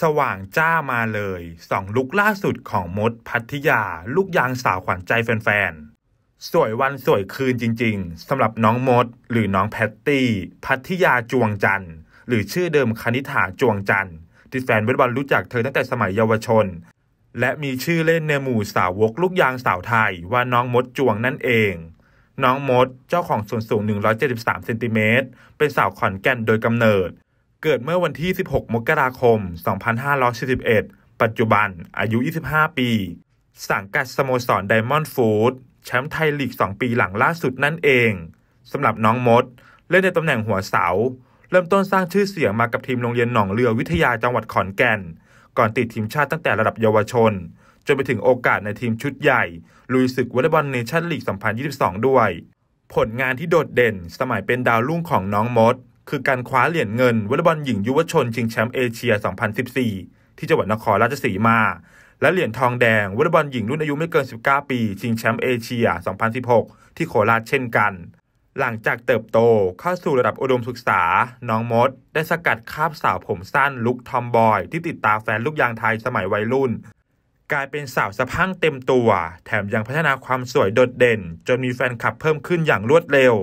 สว่างจ้ามาเลยสองลุกล่าสุดของมด พัทยา ลูกยางสาวขวัญใจแฟนๆสวยวันสวยคืนจริงๆสำหรับน้องมด หรือน้องแพตตี้ พัทยาจวงจันทร์ หรือชื่อเดิมคณิฐาจวงจันทร์ที่แฟนเวทบอลรู้จักเธอตั้งแต่สมัยเยาวชน และมีชื่อเล่นในหมู่สาวกลูกยางสาวไทยว่าน้องมดจวงนั่นเอง น้องมดเจ้าของส่วนสูง 173 เซนติเมตรเป็นสาวขอนแก่นโดยกำเนิดเกิดเมื่อวันที่ 16 มกราคม 2541ปัจจุบัน อายุ 25 ปี สังกัดสโมสรไดมอนด์ฟูดแชมป์ไทยลีก 2 ปีหลังล่าสุดนั่นเอง สำหรับน้องมด เล่นในตำแหน่งหัวเสา เริ่มต้นสร้างชื่อเสียงมากับทีมโรงเรียนหนองเรือวิทยาจังหวัดขอนแก่น ก่อนติดทีมชาติตั้งแต่ระดับเยาวชน จนไปถึงโอกาสในทีมชุดใหญ่ลุยศึกวอลเลย์บอลเนชั่นลีก 2022 ด้วย ผลงานที่โดดเด่นสมัยเป็นดาวรุ่งของน้องมดคือการคว้าเหรียญเงินวอลเลย์บอลหญิงยุวชนชิงแชมป์เอเชีย 2014 ที่จังหวัดนครราชสีมา และเหรียญทองแดงวอลเลย์บอลหญิงรุ่นอายุไม่เกิน 19 ปีชิงแชมป์เอเชีย 2016 ที่โคราชเช่นกัน หลังจากเติบโตเข้าสู่ระดับอุดมศึกษา น้องมดได้สกัดคาบสาวผมสั้นลุกทอมบอย ที่ติดตาแฟนลูกยางไทยสมัยวัยรุ่น กลายเป็นสาวสะพั่งเต็มตัว แถมยังพัฒนาความสวยโดดเด่น จนมีแฟนคลับเพิ่มขึ้นอย่างรวดเร็ว